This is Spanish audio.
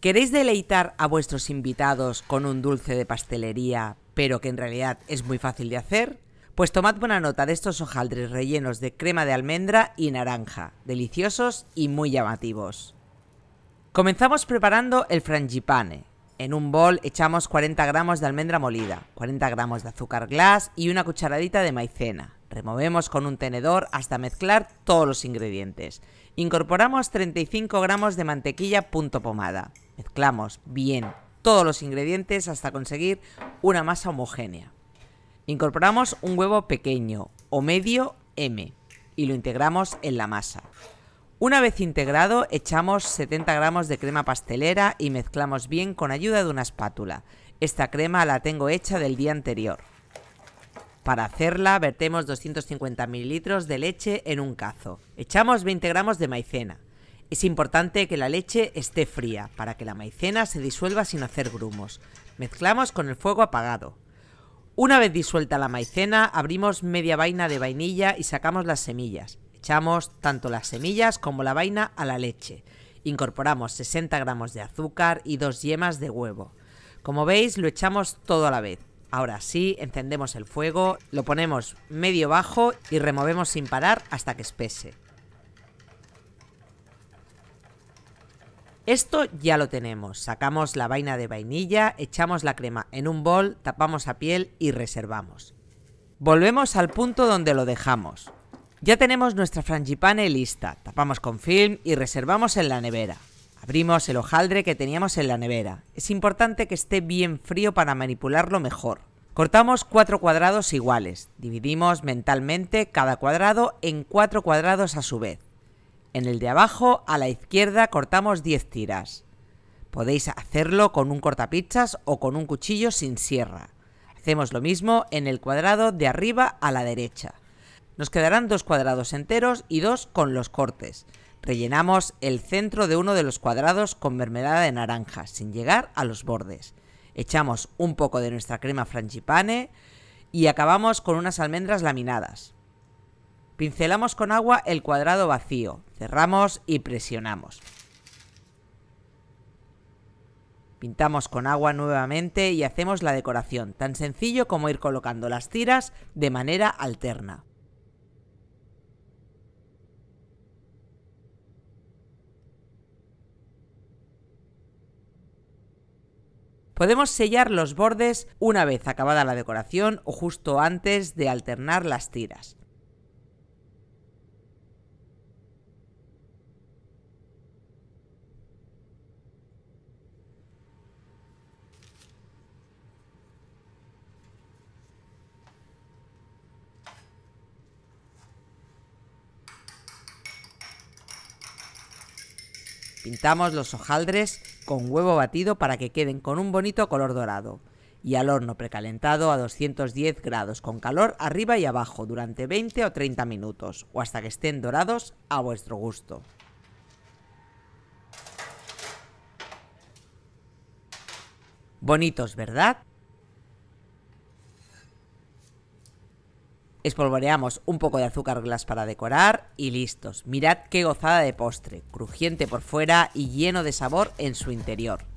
¿Queréis deleitar a vuestros invitados con un dulce de pastelería, pero que en realidad es muy fácil de hacer? Pues tomad buena nota de estos hojaldres rellenos de crema de almendra y naranja, deliciosos y muy llamativos. Comenzamos preparando el frangipane. En un bol echamos 40 gramos de almendra molida, 40 gramos de azúcar glass y una cucharadita de maicena. Removemos con un tenedor hasta mezclar todos los ingredientes. Incorporamos 35 gramos de mantequilla punto pomada. Mezclamos bien todos los ingredientes hasta conseguir una masa homogénea. Incorporamos un huevo pequeño o medio M y lo integramos en la masa. Una vez integrado, echamos 70 gramos de crema pastelera y mezclamos bien con ayuda de una espátula. Esta crema la tengo hecha del día anterior. Para hacerla, vertemos 250 mililitros de leche en un cazo. Echamos 20 gramos de maicena. Es importante que la leche esté fría para que la maicena se disuelva sin hacer grumos. Mezclamos con el fuego apagado. Una vez disuelta la maicena, abrimos media vaina de vainilla y sacamos las semillas. Echamos tanto las semillas como la vaina a la leche. Incorporamos 60 gramos de azúcar y dos yemas de huevo. Como veis, lo echamos todo a la vez. Ahora sí, encendemos el fuego, lo ponemos medio bajo y removemos sin parar hasta que espese. Esto ya lo tenemos. Sacamos la vaina de vainilla, echamos la crema en un bol, tapamos a piel y reservamos. Volvemos al punto donde lo dejamos. Ya tenemos nuestra frangipane lista. Tapamos con film y reservamos en la nevera. Abrimos el hojaldre que teníamos en la nevera. Es importante que esté bien frío para manipularlo mejor. Cortamos cuatro cuadrados iguales. Dividimos mentalmente cada cuadrado en cuatro cuadrados a su vez. En el de abajo, a la izquierda, cortamos 10 tiras. Podéis hacerlo con un cortapichas o con un cuchillo sin sierra. Hacemos lo mismo en el cuadrado de arriba a la derecha. Nos quedarán dos cuadrados enteros y dos con los cortes. Rellenamos el centro de uno de los cuadrados con mermelada de naranja, sin llegar a los bordes. Echamos un poco de nuestra crema frangipane y acabamos con unas almendras laminadas. Pincelamos con agua el cuadrado vacío, cerramos y presionamos. Pintamos con agua nuevamente y hacemos la decoración, tan sencillo como ir colocando las tiras de manera alterna. Podemos sellar los bordes una vez acabada la decoración o justo antes de alternar las tiras. Pintamos los hojaldres con huevo batido para que queden con un bonito color dorado y al horno precalentado a 210 grados con calor arriba y abajo durante 20 o 30 minutos o hasta que estén dorados a vuestro gusto. Bonitos, ¿verdad? Espolvoreamos un poco de azúcar glass para decorar y listos. Mirad qué gozada de postre, crujiente por fuera y lleno de sabor en su interior.